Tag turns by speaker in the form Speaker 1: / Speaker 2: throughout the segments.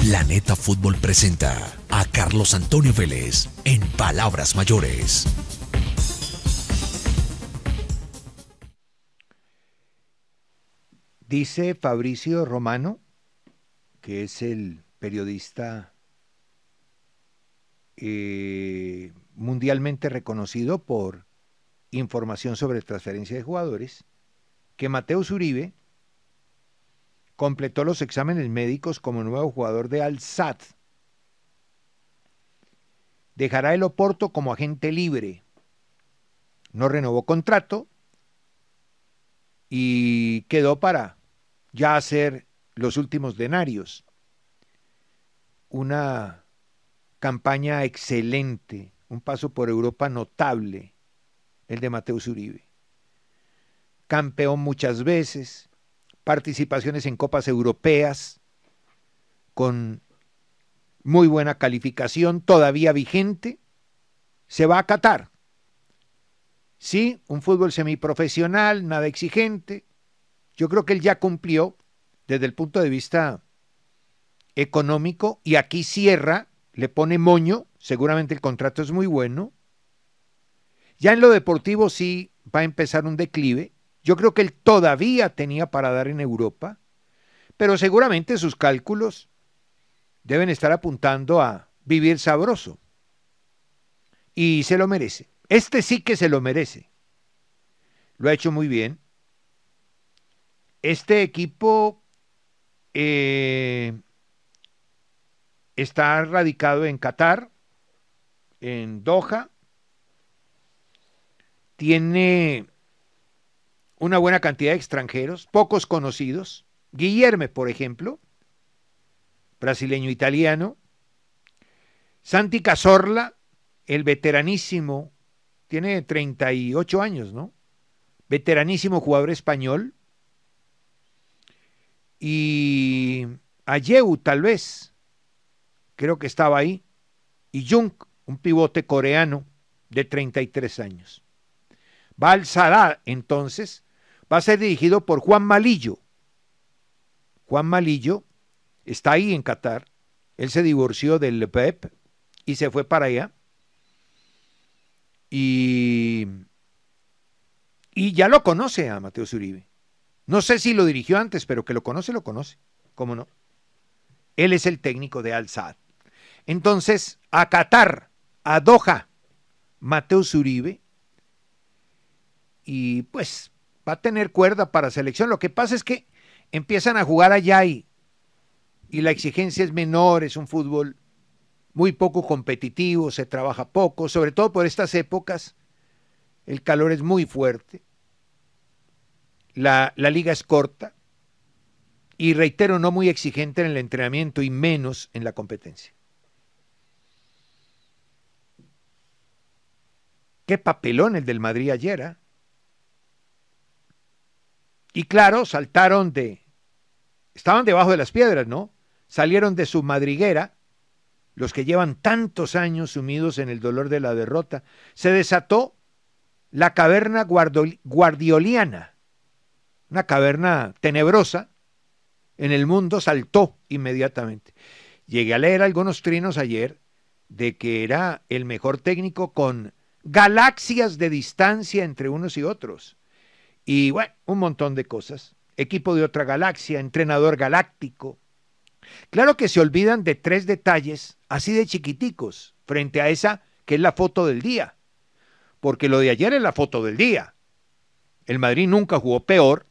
Speaker 1: Planeta Fútbol presenta a Carlos Antonio Vélez en Palabras Mayores. Dice Fabricio Romano, que es el periodista eh, mundialmente reconocido por información sobre transferencia de jugadores, que Mateus Uribe Completó los exámenes médicos como nuevo jugador de al Dejará el Oporto como agente libre. No renovó contrato y quedó para ya hacer los últimos denarios. Una campaña excelente, un paso por Europa notable, el de Mateus Uribe. Campeón muchas veces, participaciones en copas europeas con muy buena calificación, todavía vigente, se va a acatar Sí, un fútbol semiprofesional, nada exigente. Yo creo que él ya cumplió desde el punto de vista económico y aquí cierra, le pone moño, seguramente el contrato es muy bueno. Ya en lo deportivo sí va a empezar un declive, yo creo que él todavía tenía para dar en Europa, pero seguramente sus cálculos deben estar apuntando a vivir sabroso. Y se lo merece. Este sí que se lo merece. Lo ha hecho muy bien. Este equipo eh, está radicado en Qatar, en Doha. Tiene una buena cantidad de extranjeros, pocos conocidos. Guillerme, por ejemplo, brasileño-italiano. Santi Cazorla, el veteranísimo, tiene 38 años, ¿no? Veteranísimo jugador español. Y Ayeu, tal vez, creo que estaba ahí. Y Jung, un pivote coreano de 33 años. Va al entonces, va a ser dirigido por Juan Malillo. Juan Malillo está ahí en Qatar. Él se divorció del PEP y se fue para allá. Y, y ya lo conoce a Mateo Zuribe. No sé si lo dirigió antes, pero que lo conoce, lo conoce. ¿Cómo no? Él es el técnico de Al-Saad. Entonces, a Qatar, a Doha, Mateo Zuribe. Y pues va a tener cuerda para selección. Lo que pasa es que empiezan a jugar allá y, la exigencia es menor, es un fútbol muy poco competitivo, se trabaja poco, sobre todo por estas épocas, el calor es muy fuerte, la, liga es corta y reitero, no muy exigente en el entrenamiento y menos en la competencia. Qué papelón el del Madrid ayer. ¿eh? Y claro, saltaron de... Estaban debajo de las piedras, ¿no? Salieron de su madriguera, los que llevan tantos años sumidos en el dolor de la derrota. Se desató la caverna guardioliana, una caverna tenebrosa, en el mundo saltó inmediatamente. Llegué a leer algunos trinos ayer de que era el mejor técnico con galaxias de distancia entre unos y otros. Y bueno, un montón de cosas. Equipo de otra galaxia, entrenador galáctico. Claro que se olvidan de tres detalles así de chiquiticos frente a esa que es la foto del día. Porque lo de ayer es la foto del día. El Madrid nunca jugó peor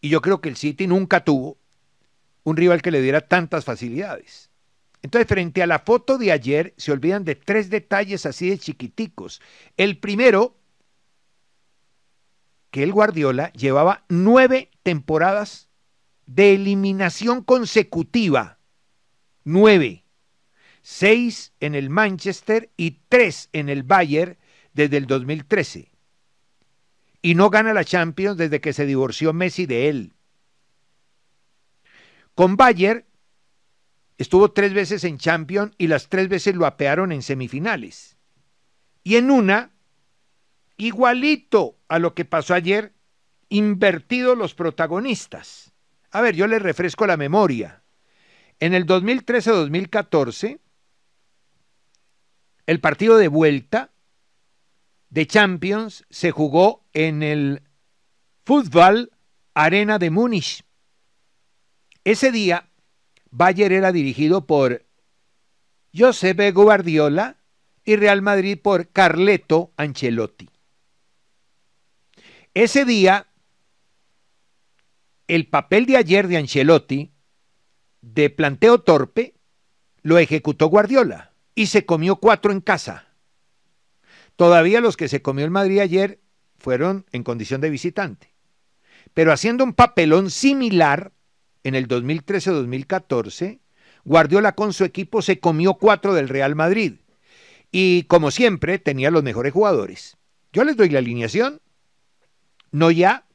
Speaker 1: y yo creo que el City nunca tuvo un rival que le diera tantas facilidades. Entonces, frente a la foto de ayer, se olvidan de tres detalles así de chiquiticos. El primero que el Guardiola llevaba nueve temporadas de eliminación consecutiva. Nueve. Seis en el Manchester y tres en el Bayern desde el 2013. Y no gana la Champions desde que se divorció Messi de él. Con Bayern estuvo tres veces en Champions y las tres veces lo apearon en semifinales. Y en una igualito a lo que pasó ayer, invertidos los protagonistas. A ver, yo les refresco la memoria. En el 2013-2014, el partido de vuelta de Champions se jugó en el Fútbol Arena de Múnich. Ese día, Bayer era dirigido por Josep Guardiola y Real Madrid por Carleto Ancelotti. Ese día, el papel de ayer de Ancelotti, de planteo torpe, lo ejecutó Guardiola y se comió cuatro en casa. Todavía los que se comió el Madrid ayer fueron en condición de visitante. Pero haciendo un papelón similar en el 2013-2014, Guardiola con su equipo se comió cuatro del Real Madrid. Y como siempre, tenía los mejores jugadores. Yo les doy la alineación Noya,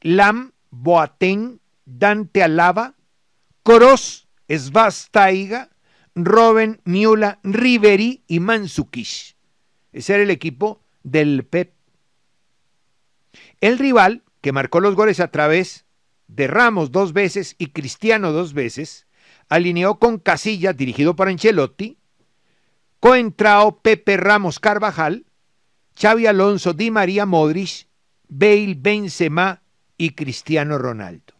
Speaker 1: Lam, Boateng, Dante Alaba, Coros, Taiga, Robin, Miula, Riveri y Mansukish. Ese era el equipo del Pep. El rival, que marcó los goles a través de Ramos dos veces y Cristiano dos veces, alineó con Casillas, dirigido por Ancelotti, Coentrao, Pepe Ramos Carvajal, Xavi Alonso, Di María Modric, Bale, Benzema y Cristiano Ronaldo.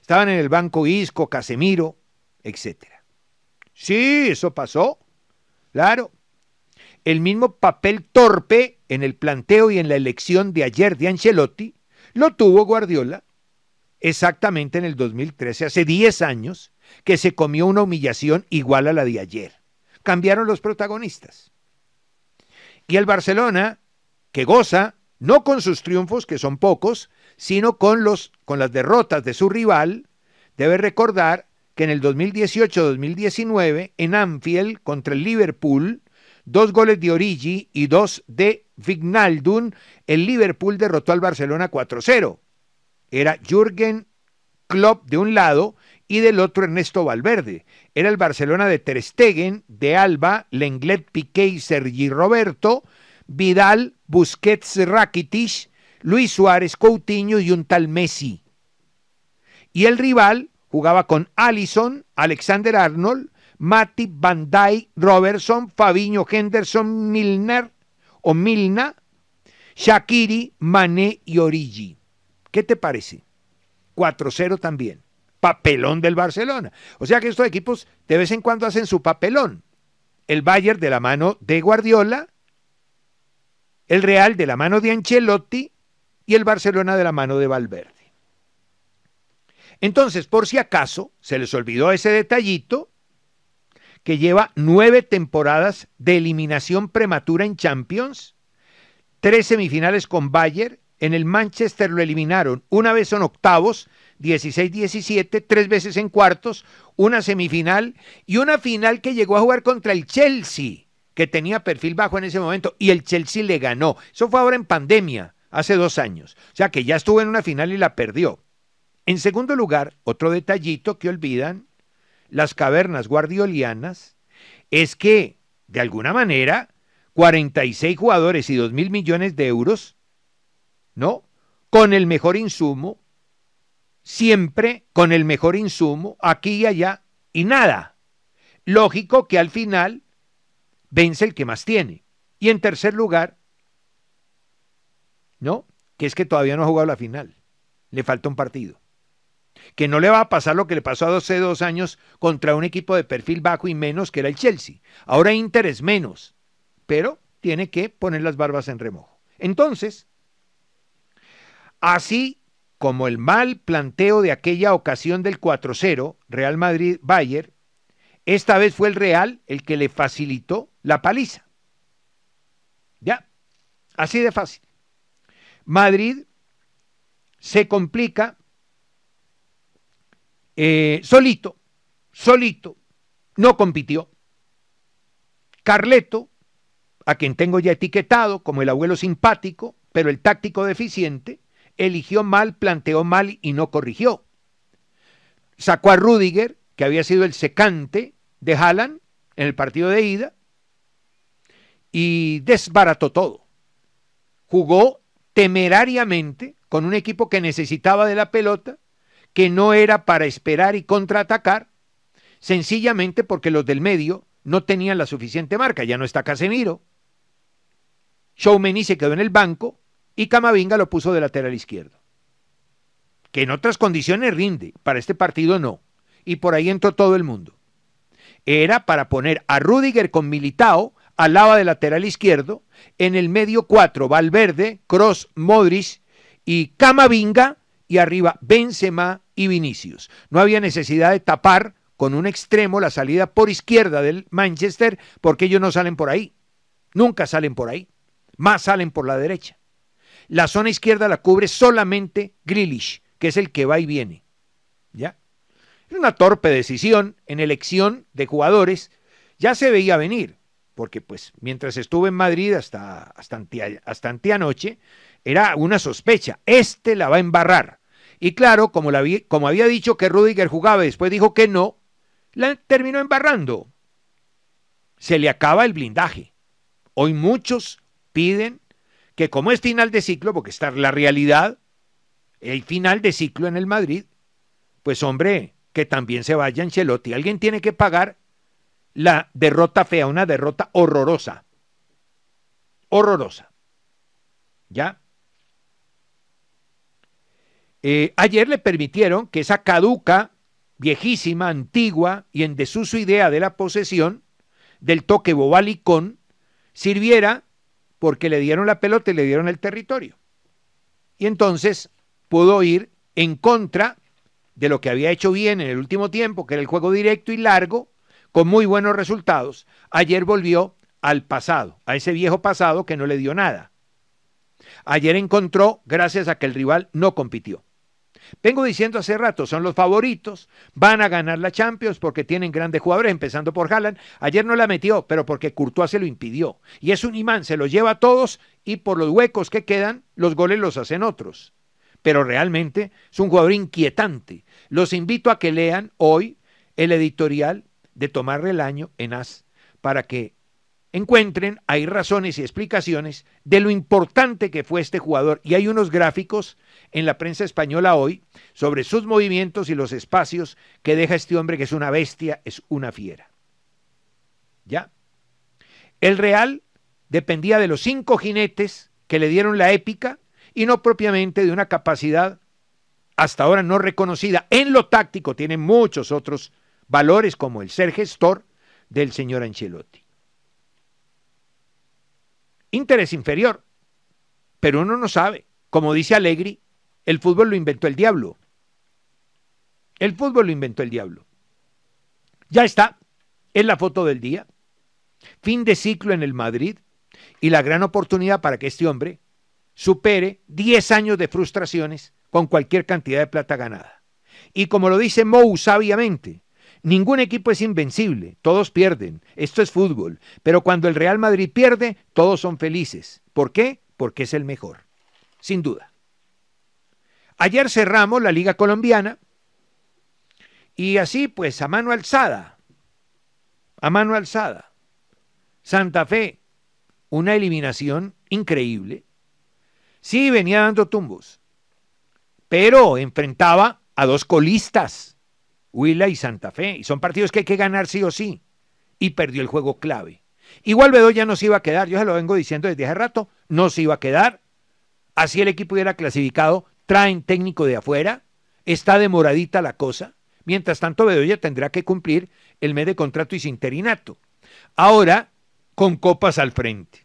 Speaker 1: Estaban en el banco Isco, Casemiro, etc. Sí, eso pasó. Claro. El mismo papel torpe en el planteo y en la elección de ayer de Ancelotti lo tuvo Guardiola exactamente en el 2013, hace 10 años, que se comió una humillación igual a la de ayer. Cambiaron los protagonistas. Y el Barcelona, que goza no con sus triunfos, que son pocos, sino con, los, con las derrotas de su rival, debe recordar que en el 2018-2019, en Anfield contra el Liverpool, dos goles de Origi y dos de Vignaldun, el Liverpool derrotó al Barcelona 4-0. Era Jürgen Klopp de un lado y del otro Ernesto Valverde. Era el Barcelona de Ter Stegen, de Alba, Lenglet, Piqué y Sergi Roberto, Vidal, Busquets Rakitic, Luis Suárez Coutinho y un tal Messi. Y el rival jugaba con Allison, Alexander Arnold, Mati, Van Dijk, Robertson, Fabiño, Henderson, Milner o Milna, Shakiri, Mané y Origi. ¿Qué te parece? 4-0 también. Papelón del Barcelona. O sea que estos equipos de vez en cuando hacen su papelón. El Bayern de la mano de Guardiola, el Real de la mano de Ancelotti y el Barcelona de la mano de Valverde. Entonces, por si acaso, se les olvidó ese detallito que lleva nueve temporadas de eliminación prematura en Champions, tres semifinales con Bayern, en el Manchester lo eliminaron una vez en octavos, 16-17, tres veces en cuartos, una semifinal y una final que llegó a jugar contra el Chelsea que tenía perfil bajo en ese momento y el Chelsea le ganó. Eso fue ahora en pandemia, hace dos años. O sea que ya estuvo en una final y la perdió. En segundo lugar, otro detallito que olvidan las cavernas guardiolianas es que, de alguna manera, 46 jugadores y 2 mil millones de euros, ¿no? Con el mejor insumo, siempre con el mejor insumo, aquí y allá, y nada. Lógico que al final vence el que más tiene. Y en tercer lugar, ¿no? Que es que todavía no ha jugado la final. Le falta un partido. Que no le va a pasar lo que le pasó a hace dos años contra un equipo de perfil bajo y menos que era el Chelsea. Ahora Inter es menos, pero tiene que poner las barbas en remojo. Entonces, así como el mal planteo de aquella ocasión del 4-0 Real Madrid-Bayern esta vez fue el Real el que le facilitó la paliza. Ya, así de fácil. Madrid se complica eh, solito, solito, no compitió. Carleto, a quien tengo ya etiquetado como el abuelo simpático, pero el táctico deficiente, eligió mal, planteó mal y no corrigió. Sacó a Rudiger, que había sido el secante, de Haaland en el partido de ida y desbarató todo. Jugó temerariamente con un equipo que necesitaba de la pelota, que no era para esperar y contraatacar, sencillamente porque los del medio no tenían la suficiente marca, ya no está Casemiro. Showmany se quedó en el banco y Camavinga lo puso de lateral izquierdo. Que en otras condiciones rinde, para este partido no. Y por ahí entró todo el mundo era para poner a Rudiger con Militao, lado de lateral izquierdo, en el medio cuatro Valverde, Cross, Modric y Camavinga y arriba Benzema y Vinicius. No había necesidad de tapar con un extremo la salida por izquierda del Manchester porque ellos no salen por ahí. Nunca salen por ahí. Más salen por la derecha. La zona izquierda la cubre solamente Grealish, que es el que va y viene. ¿Ya? Era una torpe decisión en elección de jugadores, ya se veía venir, porque pues mientras estuve en Madrid hasta, hasta, hasta antianoche, era una sospecha, este la va a embarrar. Y claro, como, la vi, como había dicho que Rudiger jugaba y después dijo que no, la terminó embarrando. Se le acaba el blindaje. Hoy muchos piden que como es final de ciclo, porque está la realidad, el final de ciclo en el Madrid, pues hombre, que también se vaya Ancelotti. Alguien tiene que pagar la derrota fea, una derrota horrorosa. Horrorosa. ¿Ya? Eh, ayer le permitieron que esa caduca, viejísima, antigua y en desuso idea de la posesión del toque bobalicón sirviera porque le dieron la pelota y le dieron el territorio. Y entonces pudo ir en contra de lo que había hecho bien en el último tiempo, que era el juego directo y largo, con muy buenos resultados, ayer volvió al pasado, a ese viejo pasado que no le dio nada. Ayer encontró gracias a que el rival no compitió. Vengo diciendo hace rato, son los favoritos, van a ganar la Champions porque tienen grandes jugadores, empezando por Haaland. Ayer no la metió, pero porque Courtois se lo impidió. Y es un imán, se lo lleva a todos y por los huecos que quedan, los goles los hacen otros pero realmente es un jugador inquietante. Los invito a que lean hoy el editorial de Tomás Año en AS para que encuentren, hay razones y explicaciones de lo importante que fue este jugador. Y hay unos gráficos en la prensa española hoy sobre sus movimientos y los espacios que deja este hombre que es una bestia, es una fiera. ¿Ya? El Real dependía de los cinco jinetes que le dieron la épica y no propiamente de una capacidad hasta ahora no reconocida. En lo táctico tiene muchos otros valores como el ser gestor del señor Ancelotti. Interés inferior, pero uno no sabe. Como dice Allegri, el fútbol lo inventó el diablo. El fútbol lo inventó el diablo. Ya está, es la foto del día. Fin de ciclo en el Madrid y la gran oportunidad para que este hombre supere 10 años de frustraciones con cualquier cantidad de plata ganada. Y como lo dice Mou sabiamente, ningún equipo es invencible, todos pierden, esto es fútbol, pero cuando el Real Madrid pierde, todos son felices. ¿Por qué? Porque es el mejor, sin duda. Ayer cerramos la Liga Colombiana y así pues a mano alzada, a mano alzada, Santa Fe, una eliminación increíble, Sí, venía dando tumbos, pero enfrentaba a dos colistas, Huila y Santa Fe, y son partidos que hay que ganar sí o sí, y perdió el juego clave. Igual Bedoya no se iba a quedar, yo se lo vengo diciendo desde hace rato, no se iba a quedar, así el equipo hubiera clasificado, traen técnico de afuera, está demoradita la cosa, mientras tanto Bedoya tendrá que cumplir el mes de contrato y sin terinato. Ahora, con copas al frente.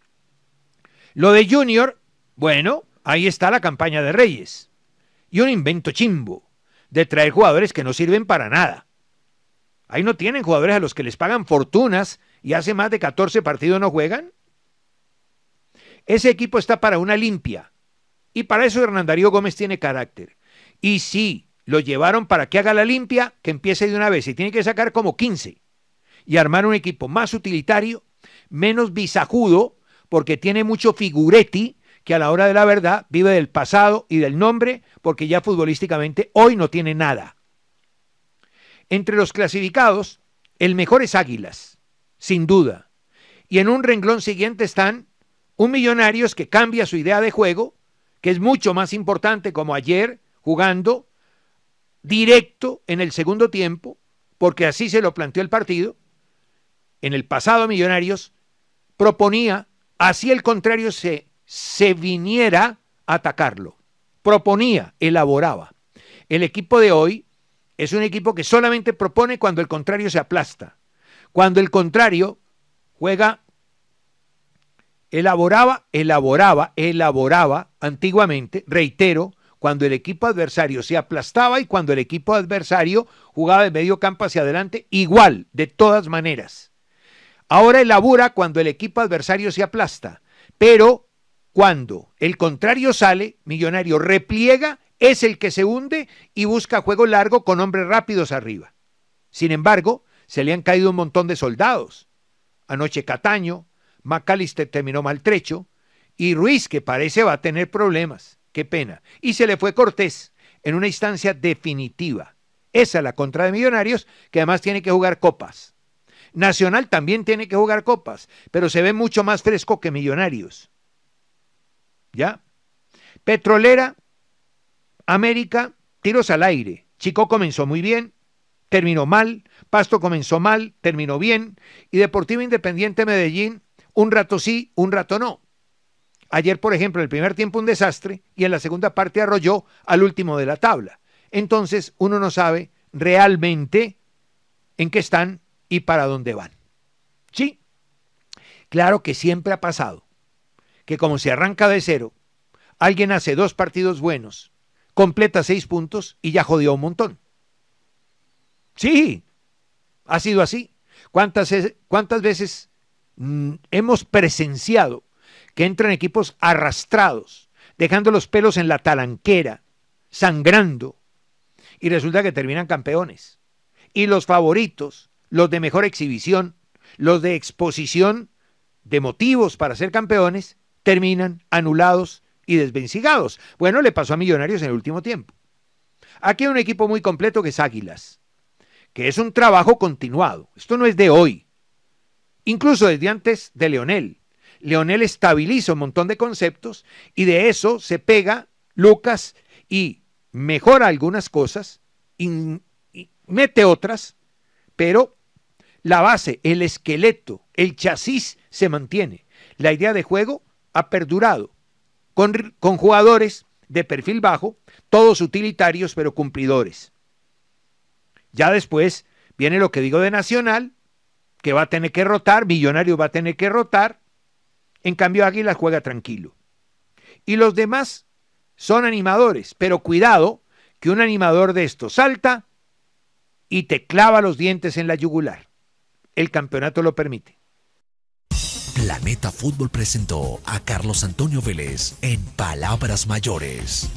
Speaker 1: Lo de Junior, bueno, Ahí está la campaña de Reyes. Y un invento chimbo de traer jugadores que no sirven para nada. Ahí no tienen jugadores a los que les pagan fortunas y hace más de 14 partidos no juegan. Ese equipo está para una limpia. Y para eso Hernán Gómez tiene carácter. Y si lo llevaron para que haga la limpia, que empiece de una vez. Y tiene que sacar como 15. Y armar un equipo más utilitario, menos bisajudo, porque tiene mucho figuretti que a la hora de la verdad vive del pasado y del nombre, porque ya futbolísticamente hoy no tiene nada. Entre los clasificados, el mejor es Águilas, sin duda. Y en un renglón siguiente están un Millonarios que cambia su idea de juego, que es mucho más importante como ayer, jugando directo en el segundo tiempo, porque así se lo planteó el partido. En el pasado Millonarios proponía, así el contrario se se viniera a atacarlo. Proponía, elaboraba. El equipo de hoy es un equipo que solamente propone cuando el contrario se aplasta. Cuando el contrario juega, elaboraba, elaboraba, elaboraba antiguamente, reitero, cuando el equipo adversario se aplastaba y cuando el equipo adversario jugaba de medio campo hacia adelante, igual, de todas maneras. Ahora elabora cuando el equipo adversario se aplasta, pero cuando el contrario sale, Millonario repliega, es el que se hunde y busca juego largo con hombres rápidos arriba. Sin embargo, se le han caído un montón de soldados. Anoche Cataño, Macalister terminó maltrecho y Ruiz, que parece va a tener problemas. Qué pena. Y se le fue Cortés en una instancia definitiva. Esa es la contra de Millonarios, que además tiene que jugar copas. Nacional también tiene que jugar copas, pero se ve mucho más fresco que Millonarios. ¿ya? Petrolera, América, tiros al aire. Chico comenzó muy bien, terminó mal, Pasto comenzó mal, terminó bien, y Deportivo Independiente Medellín, un rato sí, un rato no. Ayer, por ejemplo, el primer tiempo un desastre y en la segunda parte arrolló al último de la tabla. Entonces uno no sabe realmente en qué están y para dónde van. ¿Sí? Claro que siempre ha pasado que como se arranca de cero, alguien hace dos partidos buenos, completa seis puntos y ya jodió un montón. Sí, ha sido así. ¿Cuántas, cuántas veces mm, hemos presenciado que entran equipos arrastrados, dejando los pelos en la talanquera, sangrando, y resulta que terminan campeones? Y los favoritos, los de mejor exhibición, los de exposición de motivos para ser campeones, terminan anulados y desvencigados. Bueno, le pasó a Millonarios en el último tiempo. Aquí hay un equipo muy completo que es Águilas, que es un trabajo continuado. Esto no es de hoy, incluso desde antes de Leonel. Leonel estabiliza un montón de conceptos y de eso se pega Lucas y mejora algunas cosas, y mete otras, pero la base, el esqueleto, el chasis se mantiene. La idea de juego ha perdurado con, jugadores de perfil bajo, todos utilitarios pero cumplidores. Ya después viene lo que digo de Nacional, que va a tener que rotar, millonario va a tener que rotar, en cambio Águila juega tranquilo. Y los demás son animadores, pero cuidado que un animador de estos salta y te clava los dientes en la yugular. El campeonato lo permite. Meta Fútbol presentó a Carlos Antonio Vélez en Palabras Mayores.